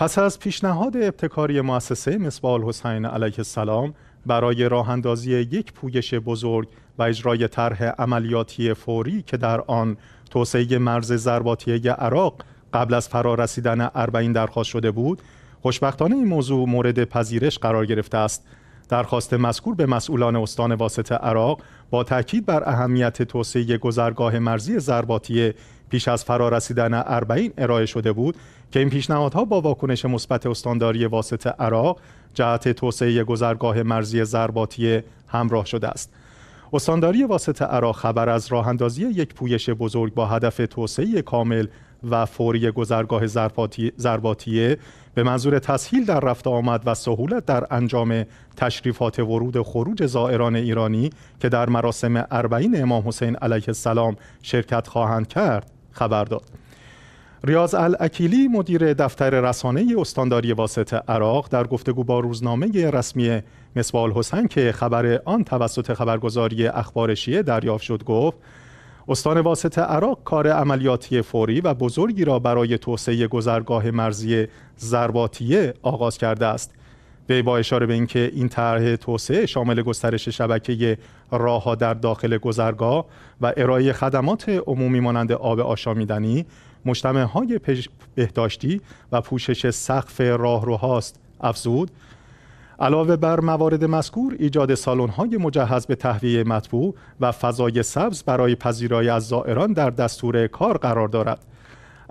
پس از پیشنهاد ابتکاری مؤسسه مصباح حسین علیه السلام برای راه اندازی یک پویش بزرگ و اجرای طرح عملیاتی فوری که در آن توسعه مرز ضرباتیه عراق قبل از رسیدن اربعین درخواست شده بود خوشبختانه این موضوع مورد پذیرش قرار گرفته است درخواست مذکور به مسئولان استان واسط عراق با تاکید بر اهمیت توسعه گذرگاه مرزی زرباتی پیش از فرارسیدن اربعین ارائه شده بود که این پیشنهادها با واکنش مثبت استانداری واسط عراق جهت توسعه گذرگاه مرزی زرباتی همراه شده است استانداری واسط عراق خبر از راه اندازی یک پویش بزرگ با هدف توسعه کامل و فوری گذرگاه زرباتیه به منظور تسهیل در رفت آمد و سهولت در انجام تشریفات ورود خروج زائران ایرانی که در مراسم اربعین امام حسین علیه السلام شرکت خواهند کرد خبر داد ریاض الاکیلی مدیر دفتر رسانه استانداری واسط عراق در گفتگو با روزنامه رسمی مسوال حسین که خبر آن توسط خبرگزاری اخبار شیعه دریافت شد گفت استان واسط عراق کار عملیاتی فوری و بزرگی را برای توسعه گذرگاه مرزی زرباتیه آغاز کرده است وی با اشاره به اینکه این طرح توسعه شامل گسترش شبکه راهها در داخل گذرگاه و ارائه خدمات عمومی مانند آب آشامیدنی مجتمع های بهداشتی و پوشش سقف راهروهاست افزود علاوه بر موارد مذکور ایجاد های مجهز به تهویه مطبوع و فضای سبز برای پذیرایی از زائران در دستور کار قرار دارد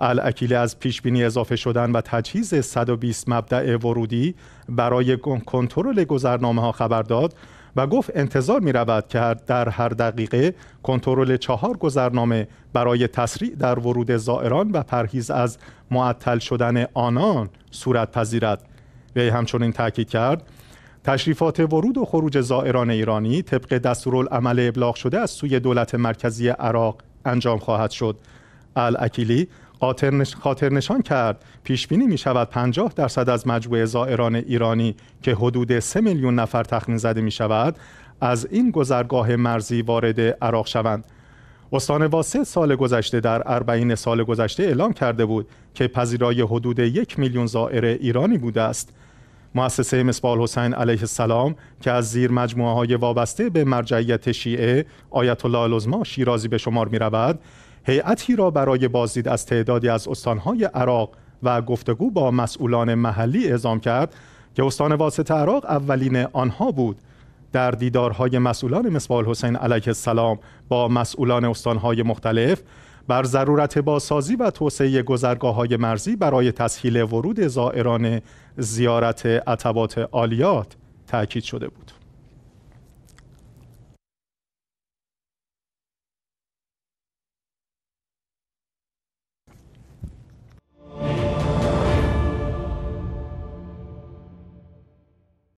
الاکیله از پیش بینی اضافه شدن و تجهیز 120 مبدع ورودی برای کنترل گذرنامه ها خبر داد و گفت انتظار می رود که در هر دقیقه کنترل چهار گذرنامه برای تسریع در ورود زائران و پرهیز از معطل شدن آنان صورت پذیرد وی همچنین تاکید کرد تشریفات ورود و خروج زائران ایرانی طبق دستورالعمل ابلاغ شده از سوی دولت مرکزی عراق انجام خواهد شد الاکیلی خاطر نشان کرد پیش بینی می شود 50 درصد از مجموع زائران ایرانی که حدود 3 میلیون نفر تخمین زده می شود از این گذرگاه مرزی وارد عراق شوند استان واسه سال گذشته در اربعین سال گذشته اعلام کرده بود که پذیرای حدود یک میلیون زائر ایرانی بوده است مؤسسه مصباح حسین علیه السلام که از زیر مجموعه های وابسته به مرجعیت شیعه آیت الله العظما شیرازی به شمار می رود هیئتی را برای بازدید از تعدادی از استانهای عراق و گفتگو با مسئولان محلی اعزام کرد که استان واسط عراق اولین آنها بود در دیدارهای مسئولان مصباح حسین علیه السلام با مسئولان استانهای مختلف بر ضرورت بازسازی و توسعه گذرگاه های مرزی برای تسهیل ورود زائران زیارت عطبات عالیات تاکید شده بود.